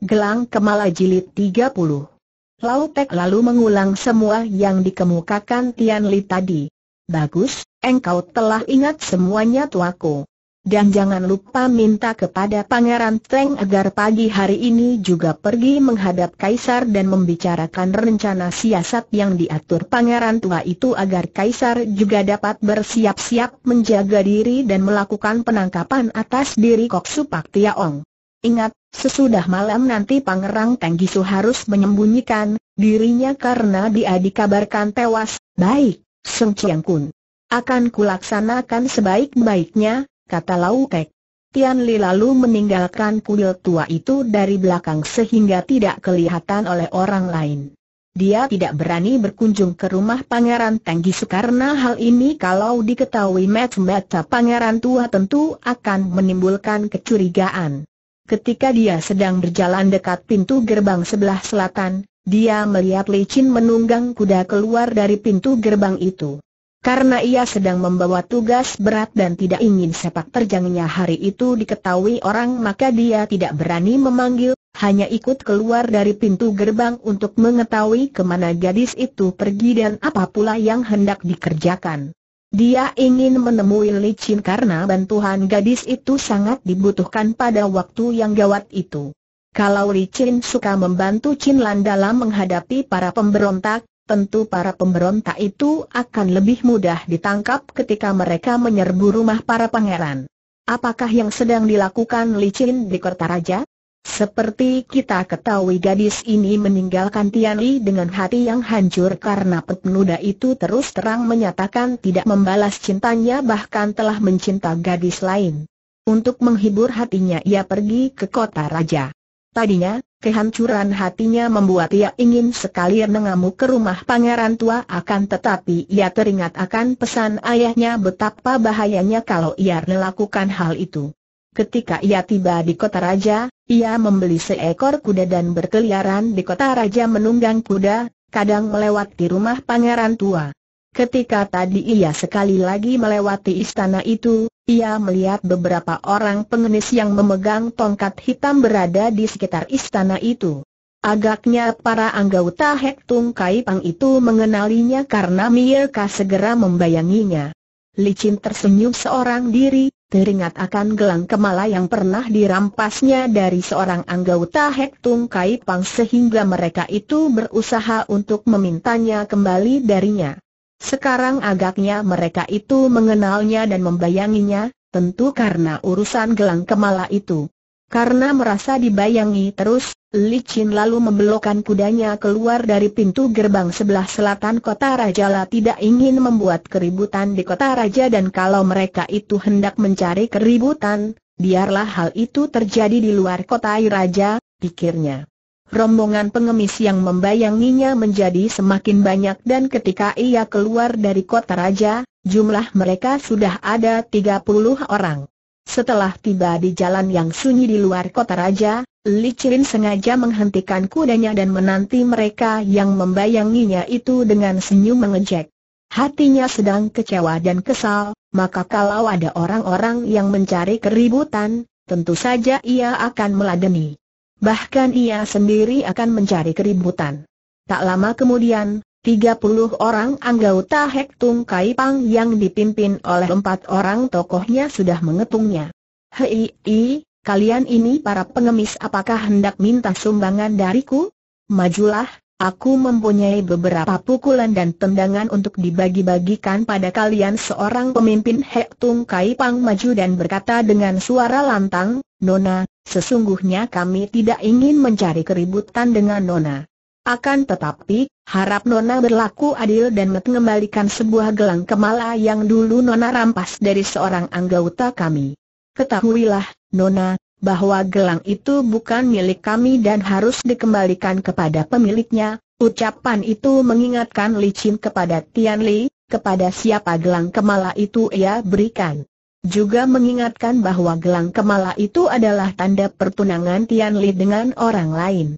Gelang Kemala Jilid 30 Lau tek lalu mengulang semua yang dikemukakan Tian Li tadi. Bagus, engkau telah ingat semuanya tuaku. Dan jangan lupa minta kepada Pangeran Teng agar pagi hari ini juga pergi menghadap Kaisar dan membicarakan rencana siasat yang diatur Pangeran Tua itu agar Kaisar juga dapat bersiap-siap menjaga diri dan melakukan penangkapan atas diri Koksu Pak Tiaong. Ingat, Sesudah malam nanti Pangerang Tenggisu harus menyembunyikan dirinya karena dia dikabarkan tewas. Baik, Seng Chiang Kun. Akan kulaksanakan sebaik-baiknya, kata Lau Kek. Tian Li lalu meninggalkan kuil tua itu dari belakang sehingga tidak kelihatan oleh orang lain. Dia tidak berani berkunjung ke rumah Pangeran Tenggisu karena hal ini kalau diketahui mata-mata Pangeran Tua tentu akan menimbulkan kecurigaan. Ketika dia sedang berjalan dekat pintu gerbang sebelah selatan, dia melihat licin menunggang kuda keluar dari pintu gerbang itu. Karena ia sedang membawa tugas berat dan tidak ingin sepak terjangnya hari itu diketahui orang maka dia tidak berani memanggil, hanya ikut keluar dari pintu gerbang untuk mengetahui kemana gadis itu pergi dan apa pula yang hendak dikerjakan. Dia ingin menemui licin karena bantuan gadis itu sangat dibutuhkan pada waktu yang gawat itu. Kalau licin suka membantu Chin Lan dalam menghadapi para pemberontak, tentu para pemberontak itu akan lebih mudah ditangkap ketika mereka menyerbu rumah para pangeran. Apakah yang sedang dilakukan licin di Kota Raja? Seperti kita ketahui gadis ini meninggalkan Tian Li dengan hati yang hancur karena penuda itu terus terang menyatakan tidak membalas cintanya bahkan telah mencinta gadis lain. Untuk menghibur hatinya ia pergi ke kota raja. Tadinya, kehancuran hatinya membuat ia ingin sekali mengamuk ke rumah pangeran tua akan tetapi ia teringat akan pesan ayahnya betapa bahayanya kalau ia melakukan hal itu. Ketika ia tiba di kota raja, ia membeli seekor kuda dan berkeliaran di kota raja menunggang kuda, kadang melewati rumah pangeran tua. Ketika tadi ia sekali lagi melewati istana itu, ia melihat beberapa orang pengenis yang memegang tongkat hitam berada di sekitar istana itu. Agaknya para anggota Hek Tung Pang itu mengenalinya karena mirka segera membayanginya. Licin tersenyum seorang diri, Teringat akan gelang kemala yang pernah dirampasnya dari seorang anggota Hek Tung Kai Pang sehingga mereka itu berusaha untuk memintanya kembali darinya. Sekarang agaknya mereka itu mengenalnya dan membayanginya, tentu karena urusan gelang kemala itu. Karena merasa dibayangi terus, Li Qin lalu membelokkan kudanya keluar dari pintu gerbang sebelah selatan kota Raja La tidak ingin membuat keributan di kota Raja dan kalau mereka itu hendak mencari keributan, biarlah hal itu terjadi di luar kota Raja, pikirnya. Rombongan pengemis yang membayanginya menjadi semakin banyak dan ketika ia keluar dari kota Raja, jumlah mereka sudah ada 30 orang. Setelah tiba di jalan yang sunyi di luar kota raja, Li sengaja menghentikan kudanya dan menanti mereka yang membayanginya itu dengan senyum mengejek. Hatinya sedang kecewa dan kesal, maka kalau ada orang-orang yang mencari keributan, tentu saja ia akan meladeni. Bahkan ia sendiri akan mencari keributan. Tak lama kemudian, 30 orang anggota Hek Tung Kai Pang yang dipimpin oleh empat orang tokohnya sudah mengetungnya. Hei, kalian ini para pengemis apakah hendak minta sumbangan dariku? Majulah, aku mempunyai beberapa pukulan dan tendangan untuk dibagi-bagikan pada kalian seorang pemimpin Hek Tung Kai Pang maju dan berkata dengan suara lantang, Nona, sesungguhnya kami tidak ingin mencari keributan dengan Nona. Akan tetapi, harap Nona berlaku adil dan mengembalikan sebuah gelang kemala yang dulu Nona rampas dari seorang anggota kami. Ketahuilah, Nona, bahwa gelang itu bukan milik kami dan harus dikembalikan kepada pemiliknya. Ucapan itu mengingatkan licin kepada Tian Li, kepada siapa gelang kemala itu ia berikan. Juga mengingatkan bahwa gelang kemala itu adalah tanda pertunangan Tian Li dengan orang lain.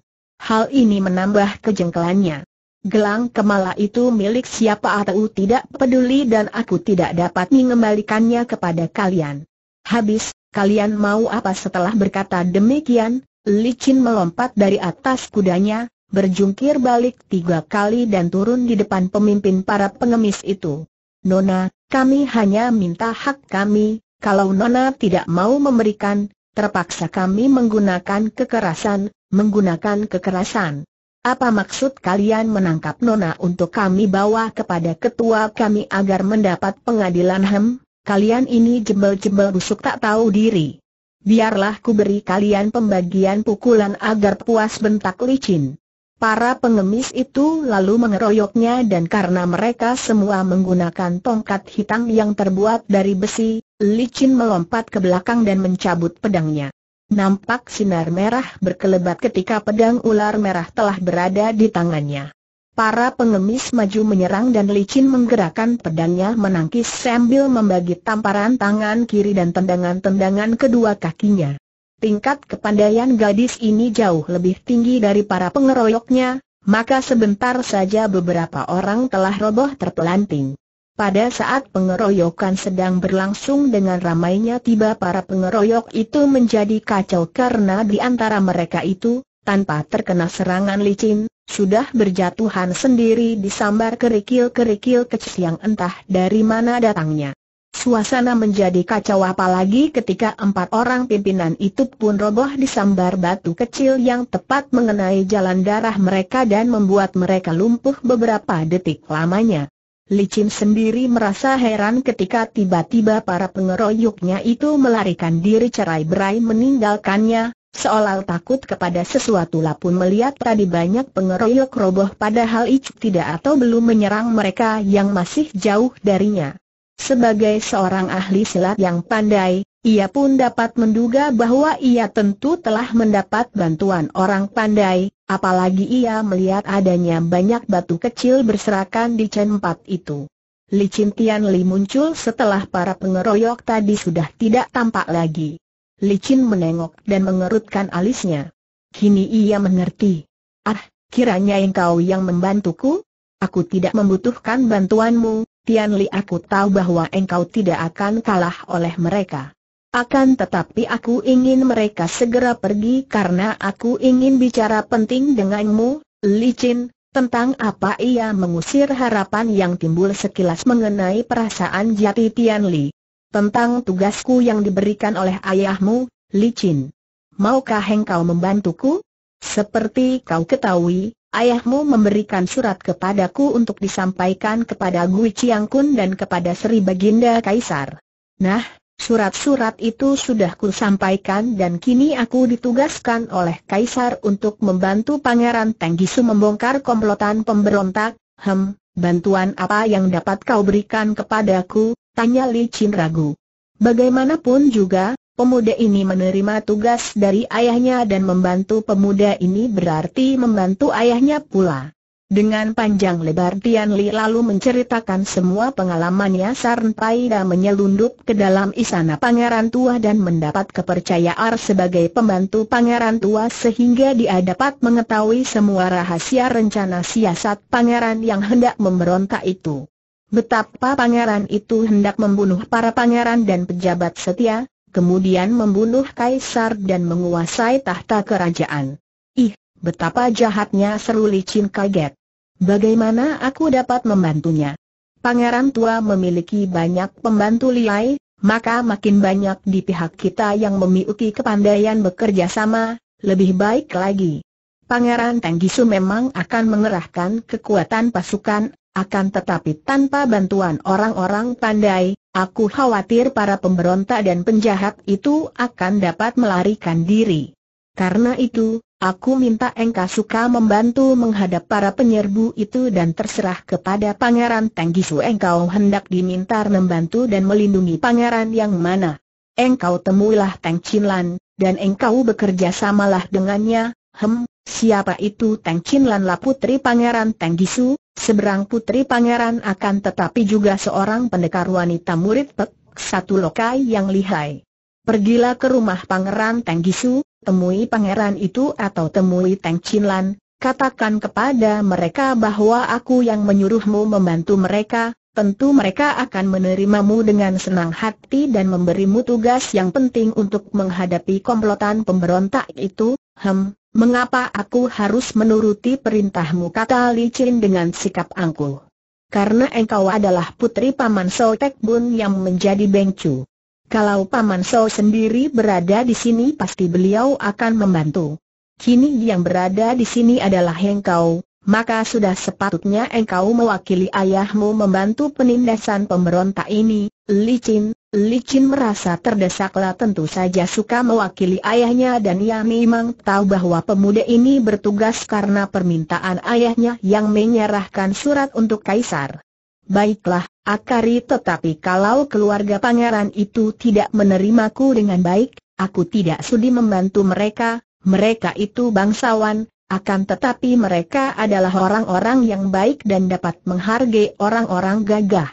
Hal ini menambah kejengkelannya. Gelang kemala itu milik siapa atau tidak peduli dan aku tidak dapat mengembalikannya kepada kalian. Habis, kalian mau apa setelah berkata demikian? Licin melompat dari atas kudanya, berjungkir balik tiga kali dan turun di depan pemimpin para pengemis itu. Nona, kami hanya minta hak kami, kalau Nona tidak mau memberikan, terpaksa kami menggunakan kekerasan, menggunakan kekerasan. Apa maksud kalian menangkap Nona untuk kami bawa kepada ketua kami agar mendapat pengadilan hem? Kalian ini jembel-jembel busuk tak tahu diri. Biarlah ku beri kalian pembagian pukulan agar puas bentak licin. Para pengemis itu lalu mengeroyoknya dan karena mereka semua menggunakan tongkat hitam yang terbuat dari besi, Licin melompat ke belakang dan mencabut pedangnya. Nampak sinar merah berkelebat ketika pedang ular merah telah berada di tangannya. Para pengemis maju menyerang dan licin menggerakkan pedangnya menangkis sambil membagi tamparan tangan kiri dan tendangan-tendangan kedua kakinya. Tingkat kepandaian gadis ini jauh lebih tinggi dari para pengeroyoknya, maka sebentar saja beberapa orang telah roboh terpelanting. Pada saat pengeroyokan sedang berlangsung dengan ramainya tiba para pengeroyok itu menjadi kacau karena di antara mereka itu, tanpa terkena serangan licin, sudah berjatuhan sendiri disambar kerikil-kerikil kecil yang entah dari mana datangnya. Suasana menjadi kacau apalagi ketika empat orang pimpinan itu pun roboh disambar batu kecil yang tepat mengenai jalan darah mereka dan membuat mereka lumpuh beberapa detik lamanya. Licin sendiri merasa heran ketika tiba-tiba para pengeroyoknya itu melarikan diri cerai berai meninggalkannya, seolah takut kepada sesuatu lapun melihat tadi banyak pengeroyok roboh padahal Icuk tidak atau belum menyerang mereka yang masih jauh darinya. Sebagai seorang ahli silat yang pandai, ia pun dapat menduga bahwa ia tentu telah mendapat bantuan orang pandai, apalagi ia melihat adanya banyak batu kecil berserakan di cempat itu. Li Tian Li muncul setelah para pengeroyok tadi sudah tidak tampak lagi. Li Chin menengok dan mengerutkan alisnya. Kini ia mengerti. Ah, kiranya engkau yang membantuku? Aku tidak membutuhkan bantuanmu, Tian Li aku tahu bahwa engkau tidak akan kalah oleh mereka. Akan tetapi aku ingin mereka segera pergi karena aku ingin bicara penting denganmu, Licin, tentang apa ia mengusir harapan yang timbul sekilas mengenai perasaan jati Tian Li. Tentang tugasku yang diberikan oleh ayahmu, Licin. Maukah engkau membantuku? Seperti kau ketahui, ayahmu memberikan surat kepadaku untuk disampaikan kepada Gui Chiang Kun dan kepada Sri Baginda Kaisar. Nah, Surat-surat itu sudah ku sampaikan dan kini aku ditugaskan oleh Kaisar untuk membantu Pangeran Tenggisu membongkar komplotan pemberontak. Hem, bantuan apa yang dapat kau berikan kepadaku? Tanya Li Chin ragu. Bagaimanapun juga, Pemuda ini menerima tugas dari ayahnya dan membantu pemuda ini berarti membantu ayahnya pula. Dengan panjang lebar Tian Li lalu menceritakan semua pengalamannya Sarnpaida menyelundup ke dalam istana pangeran tua dan mendapat kepercayaan sebagai pembantu pangeran tua sehingga dia dapat mengetahui semua rahasia rencana siasat pangeran yang hendak memberontak itu. Betapa pangeran itu hendak membunuh para pangeran dan pejabat setia, kemudian membunuh kaisar dan menguasai tahta kerajaan. Ih, betapa jahatnya seru licin kaget. Bagaimana aku dapat membantunya? Pangeran tua memiliki banyak pembantu liai, maka makin banyak di pihak kita yang memiliki kepandaian bekerja sama, lebih baik lagi. Pangeran Tenggisu memang akan mengerahkan kekuatan pasukan, akan tetapi tanpa bantuan orang-orang pandai, aku khawatir para pemberontak dan penjahat itu akan dapat melarikan diri. Karena itu, Aku minta engkau suka membantu menghadap para penyerbu itu dan terserah kepada Pangeran Tenggisu engkau hendak diminta membantu dan melindungi pangeran yang mana. Engkau temuilah Teng Chinlan, dan engkau bekerja samalah dengannya, hem, siapa itu Teng Chinlan lah putri Pangeran Tenggisu, seberang putri pangeran akan tetapi juga seorang pendekar wanita murid pek, satu lokai yang lihai. Pergilah ke rumah Pangeran Tenggisu, temui pangeran itu atau temui Teng Chin Lan, katakan kepada mereka bahwa aku yang menyuruhmu membantu mereka, tentu mereka akan menerimamu dengan senang hati dan memberimu tugas yang penting untuk menghadapi komplotan pemberontak itu, hem, mengapa aku harus menuruti perintahmu kata Li licin dengan sikap angkuh. Karena engkau adalah putri Paman Sotek Bun yang menjadi Bengcu. Kalau Paman So sendiri berada di sini pasti beliau akan membantu. Kini yang berada di sini adalah engkau, maka sudah sepatutnya engkau mewakili ayahmu membantu penindasan pemberontak ini. Licin, Licin merasa terdesaklah tentu saja suka mewakili ayahnya dan ia memang tahu bahwa pemuda ini bertugas karena permintaan ayahnya yang menyerahkan surat untuk Kaisar. Baiklah, Akari tetapi kalau keluarga pangeran itu tidak menerimaku dengan baik, aku tidak sudi membantu mereka, mereka itu bangsawan, akan tetapi mereka adalah orang-orang yang baik dan dapat menghargai orang-orang gagah.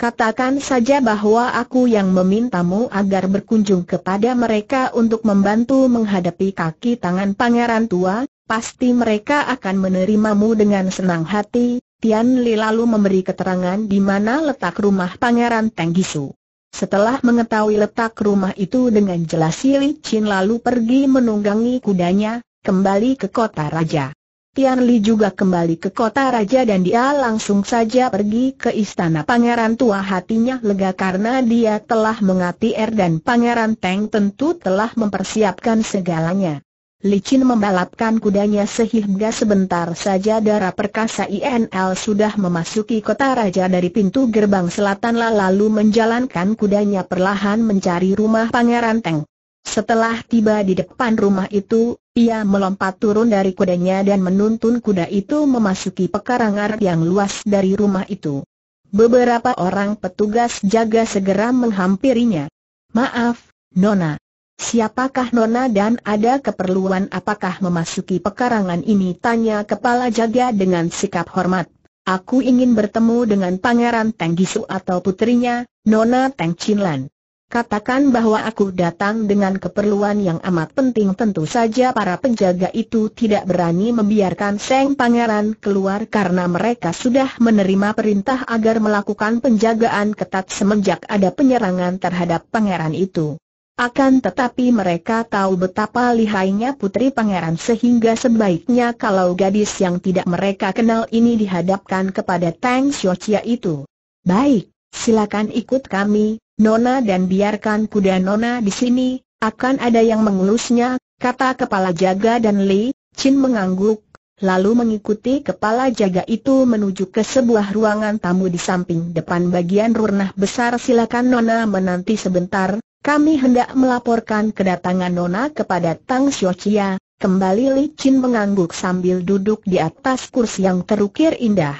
Katakan saja bahwa aku yang memintamu agar berkunjung kepada mereka untuk membantu menghadapi kaki tangan pangeran tua, pasti mereka akan menerimamu dengan senang hati, Tian Li lalu memberi keterangan di mana letak rumah Pangeran Tenggisu. Setelah mengetahui letak rumah itu dengan jelas Li Chin lalu pergi menunggangi kudanya, kembali ke kota raja. Tian Li juga kembali ke kota raja dan dia langsung saja pergi ke istana pangeran tua hatinya lega karena dia telah mengati Er dan pangeran Teng tentu telah mempersiapkan segalanya. Licin membalapkan kudanya sehingga sebentar saja darah perkasa INL sudah memasuki kota raja dari pintu gerbang selatan lalu menjalankan kudanya perlahan mencari rumah Pangeran Teng. Setelah tiba di depan rumah itu, ia melompat turun dari kudanya dan menuntun kuda itu memasuki pekarangan yang luas dari rumah itu. Beberapa orang petugas jaga segera menghampirinya. Maaf, Nona, Siapakah Nona dan ada keperluan apakah memasuki pekarangan ini? Tanya kepala jaga dengan sikap hormat. Aku ingin bertemu dengan Pangeran Teng Gisu atau putrinya, Nona Teng Chinlan. Katakan bahwa aku datang dengan keperluan yang amat penting tentu saja para penjaga itu tidak berani membiarkan Seng Pangeran keluar karena mereka sudah menerima perintah agar melakukan penjagaan ketat semenjak ada penyerangan terhadap Pangeran itu. Akan tetapi mereka tahu betapa lihainya putri pangeran sehingga sebaiknya kalau gadis yang tidak mereka kenal ini dihadapkan kepada Tang Xiaochia itu. Baik, silakan ikut kami, Nona dan biarkan kuda Nona di sini, akan ada yang mengurusnya, kata kepala jaga dan Li, Chin mengangguk, lalu mengikuti kepala jaga itu menuju ke sebuah ruangan tamu di samping depan bagian runah besar silakan Nona menanti sebentar, kami hendak melaporkan kedatangan Nona kepada Tang Xiaochia, kembali Li Chin mengangguk sambil duduk di atas kursi yang terukir indah.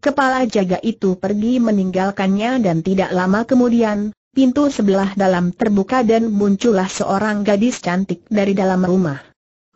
Kepala jaga itu pergi meninggalkannya dan tidak lama kemudian, pintu sebelah dalam terbuka dan muncullah seorang gadis cantik dari dalam rumah.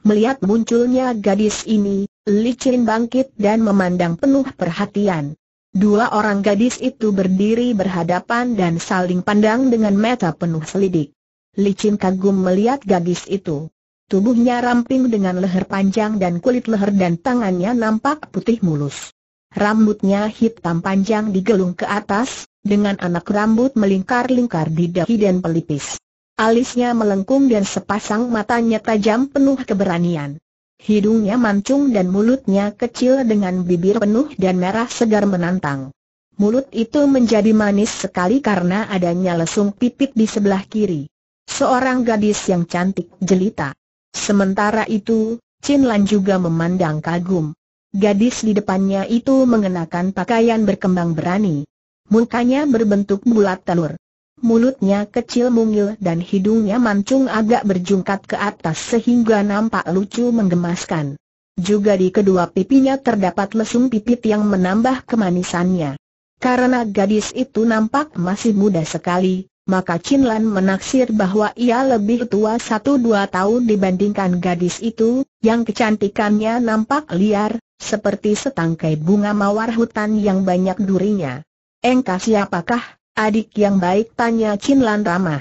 Melihat munculnya gadis ini, Li Chin bangkit dan memandang penuh perhatian. Dua orang gadis itu berdiri berhadapan dan saling pandang dengan mata penuh selidik. Licin kagum melihat gadis itu. Tubuhnya ramping dengan leher panjang dan kulit leher dan tangannya nampak putih mulus. Rambutnya hitam panjang digelung ke atas, dengan anak rambut melingkar-lingkar di dahi dan pelipis. Alisnya melengkung dan sepasang matanya tajam penuh keberanian. Hidungnya mancung dan mulutnya kecil dengan bibir penuh dan merah segar menantang. Mulut itu menjadi manis sekali karena adanya lesung pipit di sebelah kiri. Seorang gadis yang cantik jelita. Sementara itu, Chin Lan juga memandang kagum. Gadis di depannya itu mengenakan pakaian berkembang berani. Mukanya berbentuk bulat telur. Mulutnya kecil mungil dan hidungnya mancung agak berjungkat ke atas sehingga nampak lucu menggemaskan. Juga di kedua pipinya terdapat lesung pipit yang menambah kemanisannya. Karena gadis itu nampak masih muda sekali, maka Chin Lan menaksir bahwa ia lebih tua satu dua tahun dibandingkan gadis itu, yang kecantikannya nampak liar, seperti setangkai bunga mawar hutan yang banyak durinya. Engkau siapakah? Adik yang baik tanya Chin Lan ramah.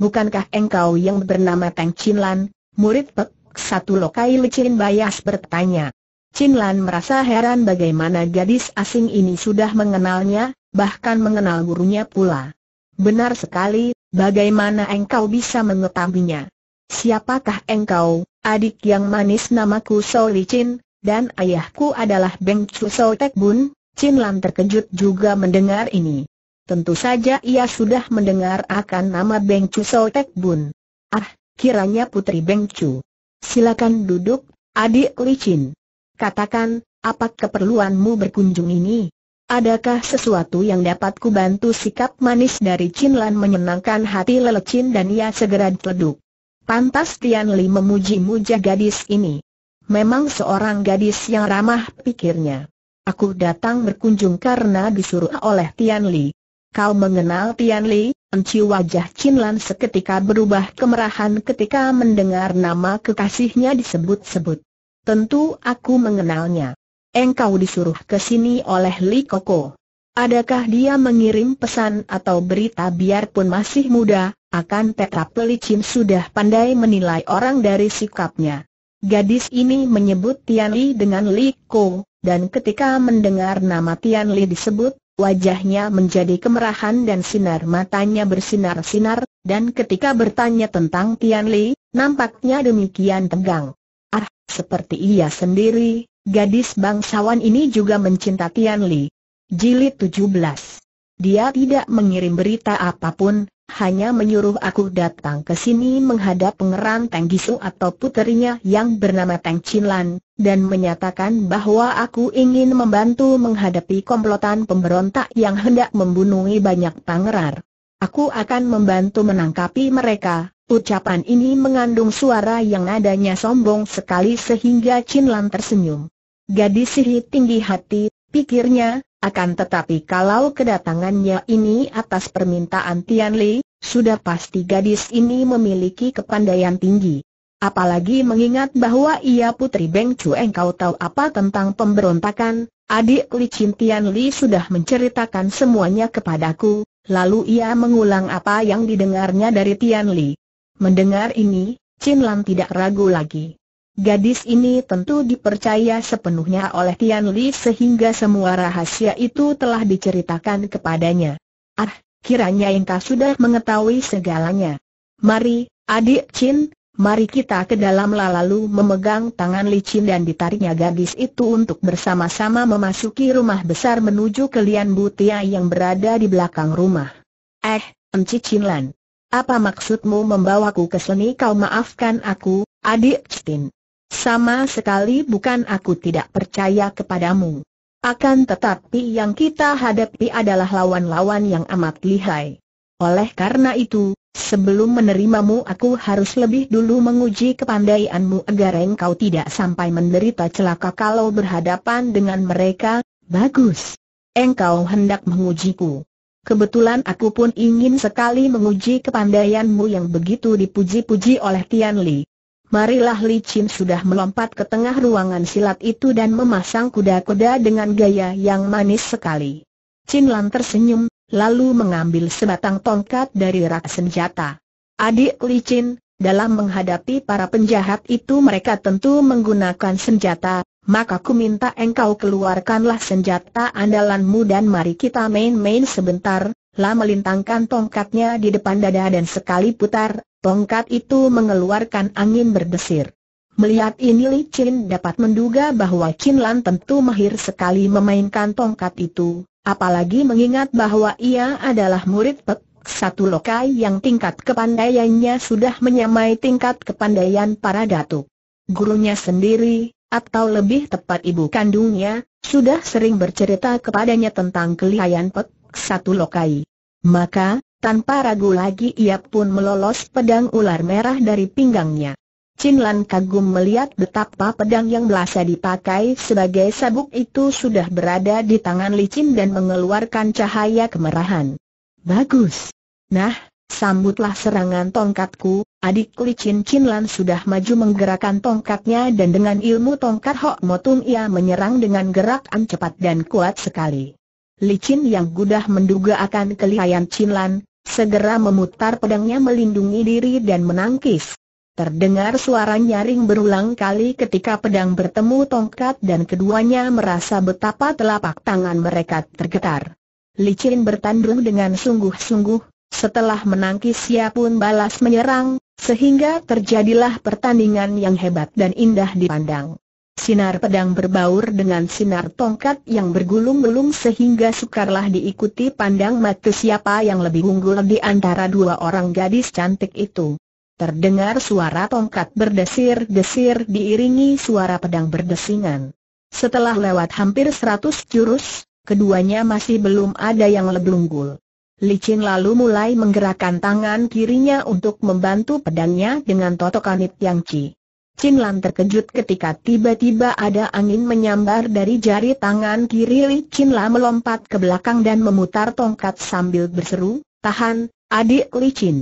Bukankah engkau yang bernama Teng Chin Lan, murid Pek satu lokai licin bayas bertanya. Chin Lan merasa heran bagaimana gadis asing ini sudah mengenalnya, bahkan mengenal gurunya pula. Benar sekali, bagaimana engkau bisa mengetahuinya? Siapakah engkau, adik yang manis namaku Sou Licin, dan ayahku adalah Beng Chu Sou Tek Bun? Chin Lan terkejut juga mendengar ini. Tentu saja ia sudah mendengar akan nama Beng Chu Sol Tek Bun. Ah, kiranya putri Beng Chu. Silakan duduk, adik licin. Katakan, apa keperluanmu berkunjung ini? Adakah sesuatu yang dapat kubantu sikap manis dari Chin Lan menyenangkan hati Lelecin dan ia segera duduk. Pantas Tian Li memuji-muja gadis ini. Memang seorang gadis yang ramah pikirnya. Aku datang berkunjung karena disuruh oleh Tian Li. Kau mengenal Tian Li, enci wajah Chin Lan seketika berubah kemerahan ketika mendengar nama kekasihnya disebut-sebut. Tentu aku mengenalnya. Engkau disuruh ke sini oleh Li Koko. Adakah dia mengirim pesan atau berita biarpun masih muda, akan tetap Chin sudah pandai menilai orang dari sikapnya. Gadis ini menyebut Tian Li dengan Li Ko, dan ketika mendengar nama Tian Li disebut, Wajahnya menjadi kemerahan dan sinar matanya bersinar-sinar, dan ketika bertanya tentang Tian Li, nampaknya demikian tegang. Ah, seperti ia sendiri, gadis bangsawan ini juga mencinta Tian Li. Jilid 17 Dia tidak mengirim berita apapun, hanya menyuruh aku datang ke sini menghadap pengeran Teng Gisu atau puterinya yang bernama Teng Chinlan, dan menyatakan bahwa aku ingin membantu menghadapi komplotan pemberontak yang hendak membunuhi banyak pangerar. Aku akan membantu menangkapi mereka. Ucapan ini mengandung suara yang adanya sombong sekali sehingga Chinlan tersenyum. Gadis ini tinggi hati, pikirnya, akan tetapi kalau kedatangannya ini atas permintaan Tian Li, sudah pasti gadis ini memiliki kepandaian tinggi. Apalagi mengingat bahwa ia putri Beng Chu engkau tahu apa tentang pemberontakan, adik Li Chin Tian Li sudah menceritakan semuanya kepadaku, lalu ia mengulang apa yang didengarnya dari Tian Li. Mendengar ini, Chin Lan tidak ragu lagi. Gadis ini tentu dipercaya sepenuhnya oleh Tian Li sehingga semua rahasia itu telah diceritakan kepadanya. Ah, kiranya engkau sudah mengetahui segalanya. Mari, adik Chin, mari kita ke dalam lalu memegang tangan Li Chin dan ditariknya gadis itu untuk bersama-sama memasuki rumah besar menuju ke Lian Butia yang berada di belakang rumah. Eh, Enci Chin Lan. Apa maksudmu membawaku ke sini kau maafkan aku, adik Chin? Sama sekali bukan aku tidak percaya kepadamu. Akan tetapi yang kita hadapi adalah lawan-lawan yang amat lihai. Oleh karena itu, sebelum menerimamu aku harus lebih dulu menguji kepandaianmu agar engkau tidak sampai menderita celaka kalau berhadapan dengan mereka, bagus. Engkau hendak mengujiku. Kebetulan aku pun ingin sekali menguji kepandaianmu yang begitu dipuji-puji oleh Tian Li marilah Li Chin sudah melompat ke tengah ruangan silat itu dan memasang kuda-kuda dengan gaya yang manis sekali. Chin Lan tersenyum, lalu mengambil sebatang tongkat dari rak senjata. Adik Li Chin, dalam menghadapi para penjahat itu mereka tentu menggunakan senjata, maka ku minta engkau keluarkanlah senjata andalanmu dan mari kita main-main sebentar, lah melintangkan tongkatnya di depan dada dan sekali putar, Tongkat itu mengeluarkan angin berdesir. Melihat ini Li Chin dapat menduga bahwa Chin Lan tentu mahir sekali memainkan tongkat itu, apalagi mengingat bahwa ia adalah murid Pek satu lokai yang tingkat kepandaiannya sudah menyamai tingkat kepandaian para datuk. Gurunya sendiri, atau lebih tepat ibu kandungnya, sudah sering bercerita kepadanya tentang kelihayan Pek satu lokai. Maka, tanpa ragu lagi ia pun melolos pedang ular merah dari pinggangnya. Chin Lan kagum melihat betapa pedang yang belasa dipakai sebagai sabuk itu sudah berada di tangan licin dan mengeluarkan cahaya kemerahan. Bagus. Nah, sambutlah serangan tongkatku, adik licin Chin Lan sudah maju menggerakkan tongkatnya dan dengan ilmu tongkat Hok Motung ia menyerang dengan gerakan cepat dan kuat sekali. Licin yang gudah menduga akan kelihayan Chin Lan, Segera memutar pedangnya melindungi diri dan menangkis. Terdengar suara nyaring berulang kali ketika pedang bertemu tongkat dan keduanya merasa betapa telapak tangan mereka tergetar. Licin bertandung dengan sungguh-sungguh, setelah menangkis ia pun balas menyerang, sehingga terjadilah pertandingan yang hebat dan indah dipandang. Sinar pedang berbaur dengan sinar tongkat yang bergulung-gulung sehingga sukarlah diikuti pandang mata siapa yang lebih unggul di antara dua orang gadis cantik itu. Terdengar suara tongkat berdesir-desir diiringi suara pedang berdesingan. Setelah lewat hampir seratus jurus, keduanya masih belum ada yang lebih unggul. Licin lalu mulai menggerakkan tangan kirinya untuk membantu pedangnya dengan totokanit yang ci. Chin Lan terkejut ketika tiba-tiba ada angin menyambar dari jari tangan kiri Li Chin Lan melompat ke belakang dan memutar tongkat sambil berseru, tahan, adik Li Chin.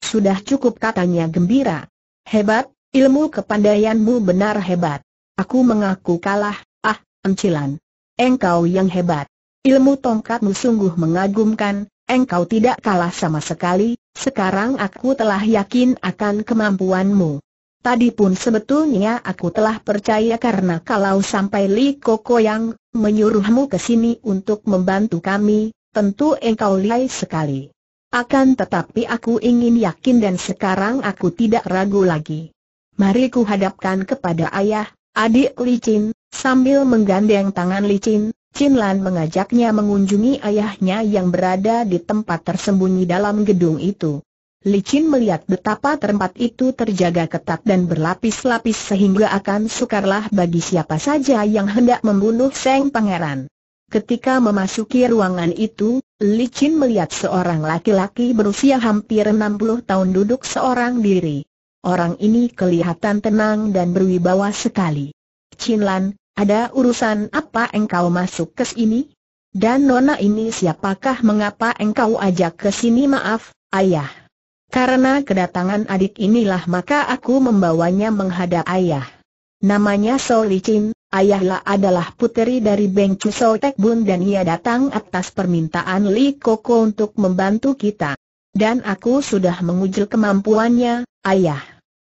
Sudah cukup katanya gembira. Hebat, ilmu kepandaianmu benar hebat. Aku mengaku kalah, ah, Encilan. Engkau yang hebat. Ilmu tongkatmu sungguh mengagumkan, engkau tidak kalah sama sekali, sekarang aku telah yakin akan kemampuanmu. Tadi pun sebetulnya aku telah percaya karena kalau sampai Li Koko yang menyuruhmu ke sini untuk membantu kami, tentu engkau lihai sekali. Akan tetapi aku ingin yakin dan sekarang aku tidak ragu lagi. Mari ku hadapkan kepada ayah, adik Licin, sambil menggandeng tangan Licin, Chin Lan mengajaknya mengunjungi ayahnya yang berada di tempat tersembunyi dalam gedung itu. Licin melihat betapa tempat itu terjaga ketat dan berlapis-lapis sehingga akan sukarlah bagi siapa saja yang hendak membunuh Seng Pangeran. Ketika memasuki ruangan itu, Licin melihat seorang laki-laki berusia hampir 60 tahun duduk seorang diri. Orang ini kelihatan tenang dan berwibawa sekali. Cinlan, ada urusan apa engkau masuk ke sini? Dan nona ini siapakah mengapa engkau ajak ke sini maaf, ayah? Karena kedatangan adik inilah maka aku membawanya menghadap ayah. Namanya So Chin, ayahlah adalah puteri dari Beng Chu So Tek Bun dan ia datang atas permintaan Li Koko untuk membantu kita. Dan aku sudah mengujil kemampuannya, ayah.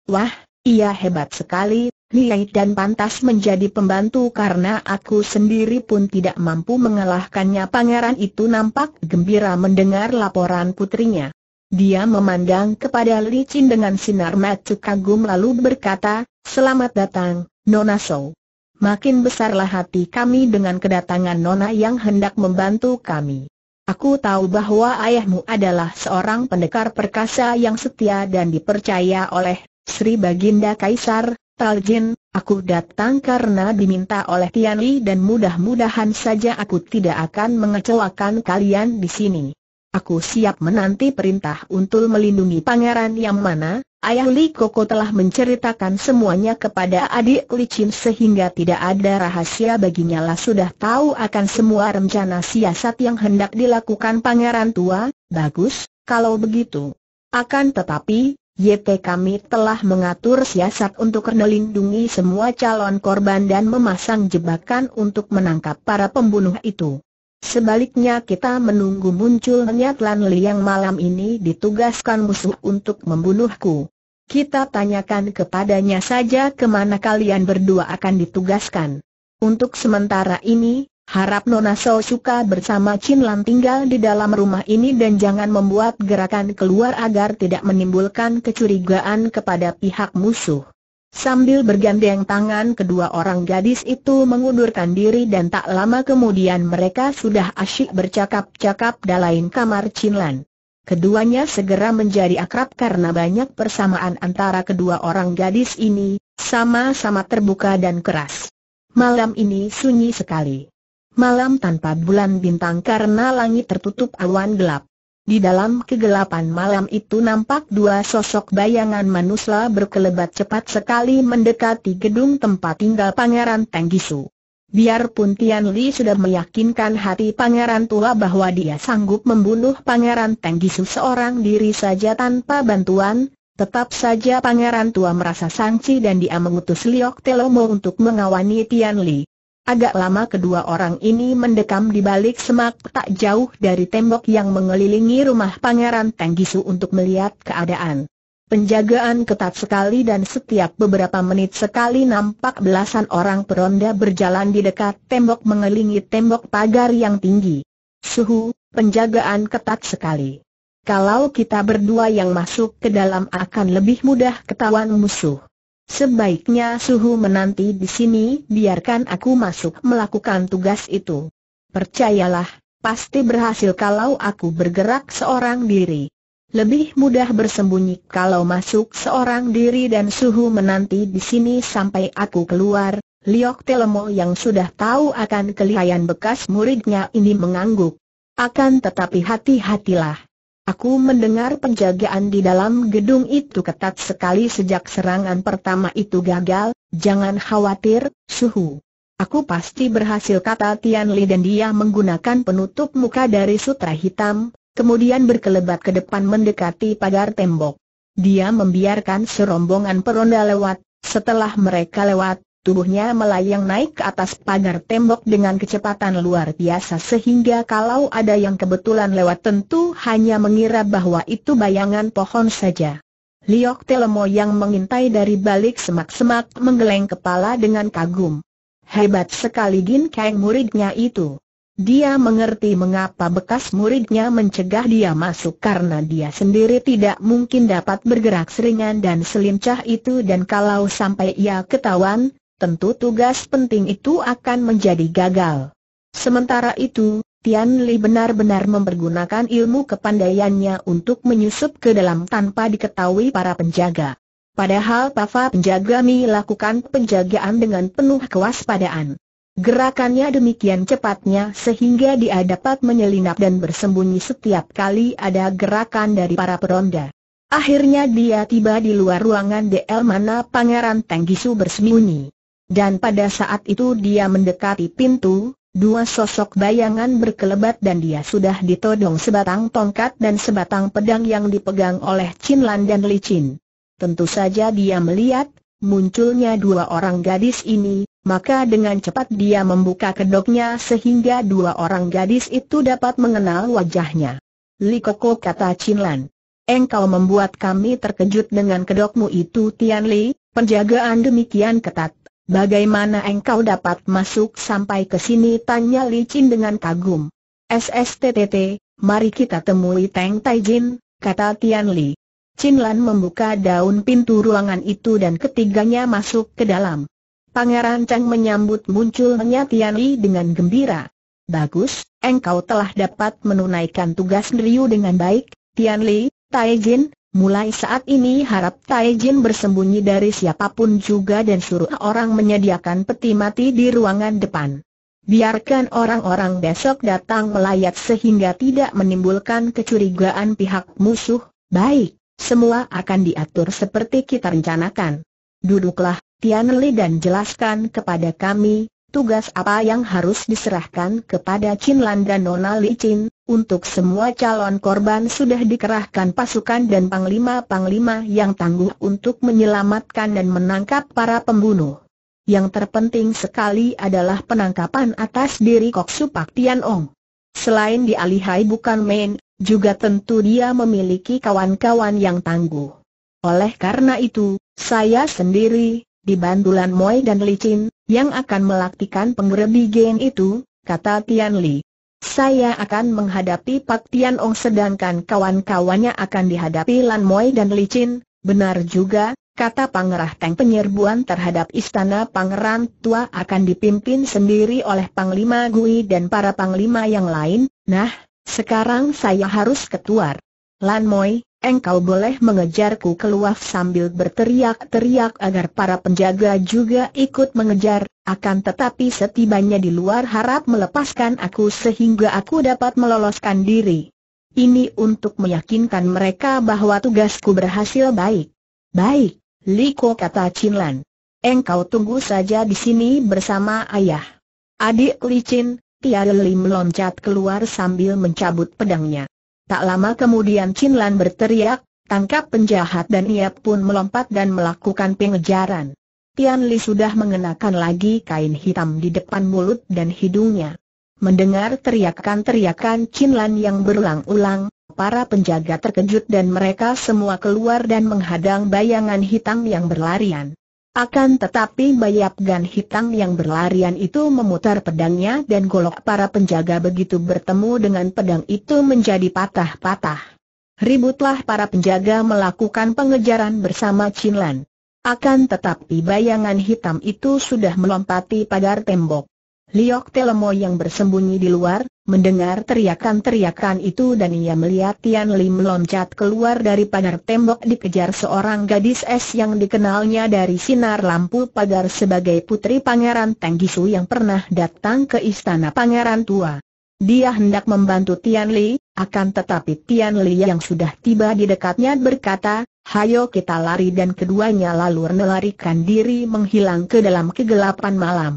Wah, ia hebat sekali, Niai dan pantas menjadi pembantu karena aku sendiri pun tidak mampu mengalahkannya Pangeran itu nampak gembira mendengar laporan putrinya. Dia memandang kepada Li Licin dengan sinar mata kagum lalu berkata, Selamat datang, Nona So. Makin besarlah hati kami dengan kedatangan Nona yang hendak membantu kami. Aku tahu bahwa ayahmu adalah seorang pendekar perkasa yang setia dan dipercaya oleh Sri Baginda Kaisar, Taljin, aku datang karena diminta oleh Tian Li dan mudah-mudahan saja aku tidak akan mengecewakan kalian di sini. Aku siap menanti perintah untuk melindungi pangeran yang mana, ayah Li Koko telah menceritakan semuanya kepada adik Li Chin sehingga tidak ada rahasia baginya lah sudah tahu akan semua rencana siasat yang hendak dilakukan pangeran tua, bagus, kalau begitu. Akan tetapi, YT kami telah mengatur siasat untuk melindungi semua calon korban dan memasang jebakan untuk menangkap para pembunuh itu. Sebaliknya kita menunggu munculnya Tlan Li yang malam ini ditugaskan musuh untuk membunuhku. Kita tanyakan kepadanya saja kemana kalian berdua akan ditugaskan. Untuk sementara ini, harap Nona So suka bersama Chin Lan tinggal di dalam rumah ini dan jangan membuat gerakan keluar agar tidak menimbulkan kecurigaan kepada pihak musuh. Sambil bergandeng tangan kedua orang gadis itu mengundurkan diri dan tak lama kemudian mereka sudah asyik bercakap-cakap dalam kamar Cinlan. Keduanya segera menjadi akrab karena banyak persamaan antara kedua orang gadis ini, sama-sama terbuka dan keras. Malam ini sunyi sekali. Malam tanpa bulan bintang karena langit tertutup awan gelap. Di dalam kegelapan malam itu nampak dua sosok bayangan manusia berkelebat cepat sekali mendekati gedung tempat tinggal Pangeran Tenggisu. Biarpun Tian Li sudah meyakinkan hati Pangeran Tua bahwa dia sanggup membunuh Pangeran Tenggisu seorang diri saja tanpa bantuan, tetap saja Pangeran Tua merasa sangsi dan dia mengutus Liok Telomo untuk mengawani Tian Li. Agak lama kedua orang ini mendekam di balik semak tak jauh dari tembok yang mengelilingi rumah Pangeran Tenggisu untuk melihat keadaan. Penjagaan ketat sekali dan setiap beberapa menit sekali nampak belasan orang peronda berjalan di dekat tembok mengelilingi tembok pagar yang tinggi. Suhu, penjagaan ketat sekali. Kalau kita berdua yang masuk ke dalam akan lebih mudah ketahuan musuh. Sebaiknya suhu menanti di sini, biarkan aku masuk melakukan tugas itu. Percayalah, pasti berhasil kalau aku bergerak seorang diri. Lebih mudah bersembunyi kalau masuk seorang diri dan suhu menanti di sini sampai aku keluar. Liok Telemo yang sudah tahu akan kelihayan bekas muridnya ini mengangguk. Akan tetapi hati-hatilah. Aku mendengar penjagaan di dalam gedung itu ketat sekali sejak serangan pertama itu gagal, jangan khawatir, suhu. Aku pasti berhasil kata Tian Li dan dia menggunakan penutup muka dari sutra hitam, kemudian berkelebat ke depan mendekati pagar tembok. Dia membiarkan serombongan peronda lewat, setelah mereka lewat, Tubuhnya melayang naik ke atas pagar tembok dengan kecepatan luar biasa sehingga kalau ada yang kebetulan lewat tentu hanya mengira bahwa itu bayangan pohon saja. Liok Telemo yang mengintai dari balik semak-semak menggeleng kepala dengan kagum. Hebat sekali Gin Kang muridnya itu. Dia mengerti mengapa bekas muridnya mencegah dia masuk karena dia sendiri tidak mungkin dapat bergerak seringan dan selincah itu dan kalau sampai ia ketahuan, tentu tugas penting itu akan menjadi gagal. Sementara itu, Tian Li benar-benar mempergunakan ilmu kepandaiannya untuk menyusup ke dalam tanpa diketahui para penjaga. Padahal Pava penjaga Mi lakukan penjagaan dengan penuh kewaspadaan. Gerakannya demikian cepatnya sehingga dia dapat menyelinap dan bersembunyi setiap kali ada gerakan dari para peronda. Akhirnya dia tiba di luar ruangan DL mana Pangeran Tenggisu bersembunyi. Dan pada saat itu dia mendekati pintu, dua sosok bayangan berkelebat dan dia sudah ditodong sebatang tongkat dan sebatang pedang yang dipegang oleh Chin Lan dan Li Chin. Tentu saja dia melihat, munculnya dua orang gadis ini, maka dengan cepat dia membuka kedoknya sehingga dua orang gadis itu dapat mengenal wajahnya. Li Koko kata Chin Lan. Engkau membuat kami terkejut dengan kedokmu itu Tian Li, penjagaan demikian ketat. Bagaimana engkau dapat masuk sampai ke sini? Tanya Li Licin dengan kagum. SSTTT, mari kita temui Teng Taijin, kata Tian Li. Chin Lan membuka daun pintu ruangan itu dan ketiganya masuk ke dalam. Pangeran Chang menyambut munculnya Tian Li dengan gembira. Bagus, engkau telah dapat menunaikan tugas Ryu dengan baik, Tian Li, Tai Mulai saat ini harap Jin bersembunyi dari siapapun juga dan suruh orang menyediakan peti mati di ruangan depan. Biarkan orang-orang besok datang melayat sehingga tidak menimbulkan kecurigaan pihak musuh, baik, semua akan diatur seperti kita rencanakan. Duduklah, Tian Li dan jelaskan kepada kami, tugas apa yang harus diserahkan kepada Chin Lan dan Nona Li Chin, untuk semua calon korban sudah dikerahkan pasukan dan panglima-panglima yang tangguh untuk menyelamatkan dan menangkap para pembunuh. Yang terpenting sekali adalah penangkapan atas diri Kok Supak Tian Ong. Selain dialihai bukan main, juga tentu dia memiliki kawan-kawan yang tangguh. Oleh karena itu, saya sendiri, di bandulan Moy dan Licin, yang akan melaktikan penggerebi gen itu, kata Tian Li. Saya akan menghadapi Pak Tian Ong sedangkan kawan-kawannya akan dihadapi Lan Moy dan Licin, benar juga, kata Pangerah Teng penyerbuan terhadap istana Pangeran Tua akan dipimpin sendiri oleh Panglima Gui dan para Panglima yang lain, nah, sekarang saya harus ketuar. Lan Moy, engkau boleh mengejarku keluar sambil berteriak-teriak agar para penjaga juga ikut mengejar, akan tetapi setibanya di luar harap melepaskan aku sehingga aku dapat meloloskan diri. Ini untuk meyakinkan mereka bahwa tugasku berhasil baik. Baik, Liko kata Chinlan. Engkau tunggu saja di sini bersama ayah. Adik Li Licin, Tiara Lim meloncat keluar sambil mencabut pedangnya. Tak lama kemudian Chin Lan berteriak, tangkap penjahat dan ia pun melompat dan melakukan pengejaran. Tian Li sudah mengenakan lagi kain hitam di depan mulut dan hidungnya. Mendengar teriakan-teriakan Chin Lan yang berulang-ulang, para penjaga terkejut dan mereka semua keluar dan menghadang bayangan hitam yang berlarian. Akan tetapi Bayap Gan Hitam yang berlarian itu memutar pedangnya dan golok para penjaga begitu bertemu dengan pedang itu menjadi patah-patah. Ributlah para penjaga melakukan pengejaran bersama Chinlan. Akan tetapi bayangan hitam itu sudah melompati pagar tembok. Liok Telemo yang bersembunyi di luar, mendengar teriakan-teriakan itu dan ia melihat Tian Lim loncat keluar dari pagar tembok dikejar seorang gadis es yang dikenalnya dari sinar lampu pagar sebagai putri Pangeran Tenggisu yang pernah datang ke istana Pangeran Tua. Dia hendak membantu Tian Li, akan tetapi Tian Li yang sudah tiba di dekatnya berkata, Hayo kita lari dan keduanya lalu melarikan diri menghilang ke dalam kegelapan malam.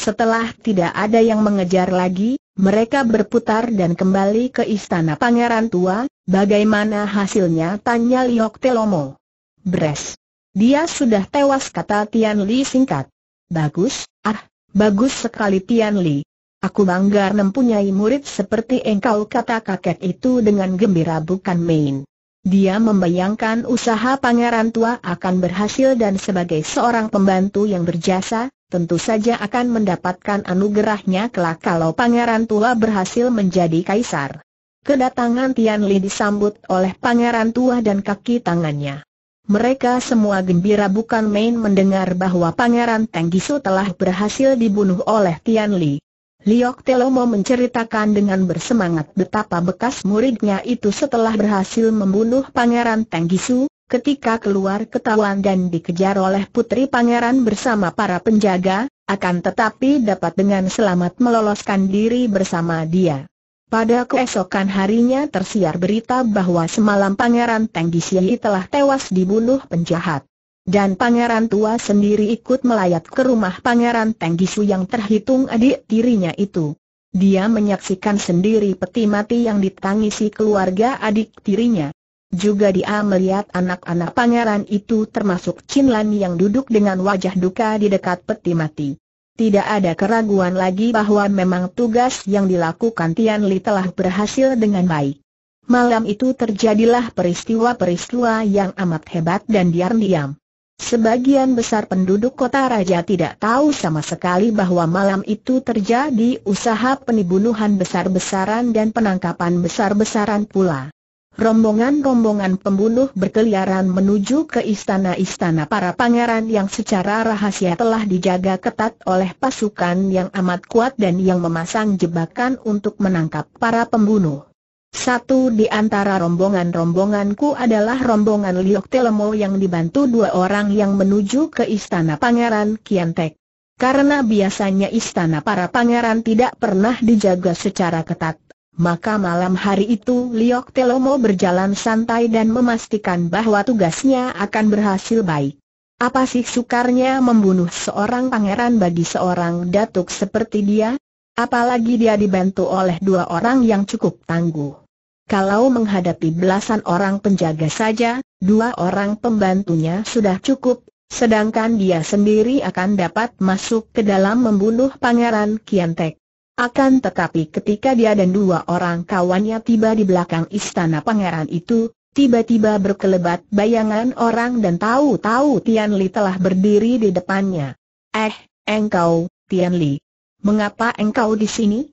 Setelah tidak ada yang mengejar lagi, mereka berputar dan kembali ke istana pangeran tua, bagaimana hasilnya tanya Liok Telomo. Bres. Dia sudah tewas kata Tian Li singkat. Bagus, ah, bagus sekali Tian Li. Aku bangga mempunyai murid seperti engkau kata kakek itu dengan gembira bukan main. Dia membayangkan usaha pangeran tua akan berhasil dan sebagai seorang pembantu yang berjasa, tentu saja akan mendapatkan anugerahnya kelak kalau pangeran tua berhasil menjadi kaisar. Kedatangan Tian Li disambut oleh pangeran tua dan kaki tangannya. Mereka semua gembira bukan main mendengar bahwa pangeran Tenggisu telah berhasil dibunuh oleh Tian Li. Liok Telomo menceritakan dengan bersemangat betapa bekas muridnya itu setelah berhasil membunuh Pangeran Tenggisu, ketika keluar ketahuan dan dikejar oleh putri pangeran bersama para penjaga, akan tetapi dapat dengan selamat meloloskan diri bersama dia. Pada keesokan harinya tersiar berita bahwa semalam Pangeran Tenggisyai telah tewas dibunuh penjahat dan pangeran tua sendiri ikut melayat ke rumah pangeran Tenggisu yang terhitung adik tirinya itu. Dia menyaksikan sendiri peti mati yang ditangisi keluarga adik tirinya. Juga dia melihat anak-anak pangeran itu termasuk Chin yang duduk dengan wajah duka di dekat peti mati. Tidak ada keraguan lagi bahwa memang tugas yang dilakukan Tian Li telah berhasil dengan baik. Malam itu terjadilah peristiwa-peristiwa yang amat hebat dan diam-diam. Sebagian besar penduduk kota raja tidak tahu sama sekali bahwa malam itu terjadi usaha penibunuhan besar-besaran dan penangkapan besar-besaran pula. Rombongan-rombongan pembunuh berkeliaran menuju ke istana-istana para pangeran yang secara rahasia telah dijaga ketat oleh pasukan yang amat kuat dan yang memasang jebakan untuk menangkap para pembunuh. Satu di antara rombongan-rombonganku adalah rombongan Liok Telemo yang dibantu dua orang yang menuju ke istana Pangeran Kiantek. Karena biasanya istana para pangeran tidak pernah dijaga secara ketat, maka malam hari itu Liok Telomo berjalan santai dan memastikan bahwa tugasnya akan berhasil baik. Apa sih sukarnya membunuh seorang pangeran bagi seorang datuk seperti dia? Apalagi dia dibantu oleh dua orang yang cukup tangguh. Kalau menghadapi belasan orang penjaga saja, dua orang pembantunya sudah cukup, sedangkan dia sendiri akan dapat masuk ke dalam membunuh Pangeran Kiantek. Akan tetapi ketika dia dan dua orang kawannya tiba di belakang istana pangeran itu, tiba-tiba berkelebat bayangan orang dan tahu-tahu Tian Li telah berdiri di depannya. Eh, engkau, Tian Li, Mengapa engkau di sini?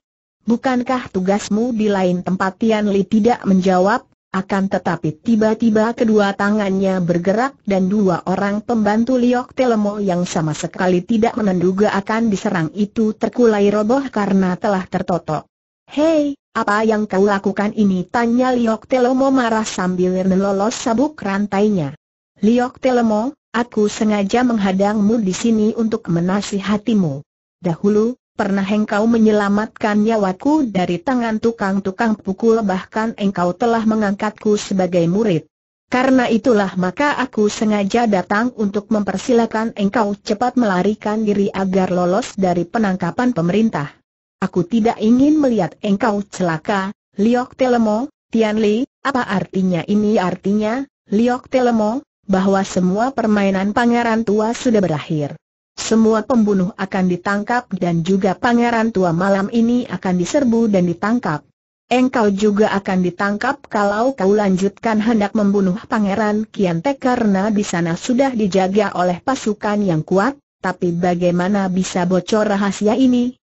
Bukankah tugasmu di lain tempat Tian Li tidak menjawab, akan tetapi tiba-tiba kedua tangannya bergerak dan dua orang pembantu Liok Telemo yang sama sekali tidak menenduga akan diserang itu terkulai roboh karena telah tertotok. Hei, apa yang kau lakukan ini? Tanya Liok Telemo marah sambil melolos sabuk rantainya. Liok Telemo, aku sengaja menghadangmu di sini untuk menasihatimu. Dahulu, Pernah engkau menyelamatkan nyawaku dari tangan tukang-tukang pukul bahkan engkau telah mengangkatku sebagai murid. Karena itulah maka aku sengaja datang untuk mempersilakan engkau cepat melarikan diri agar lolos dari penangkapan pemerintah. Aku tidak ingin melihat engkau celaka, Liok Telemo, Tian Li, apa artinya ini artinya, Liok Telemo, bahwa semua permainan pangeran tua sudah berakhir. Semua pembunuh akan ditangkap dan juga pangeran tua malam ini akan diserbu dan ditangkap. Engkau juga akan ditangkap kalau kau lanjutkan hendak membunuh pangeran Kiantek karena di sana sudah dijaga oleh pasukan yang kuat, tapi bagaimana bisa bocor rahasia ini?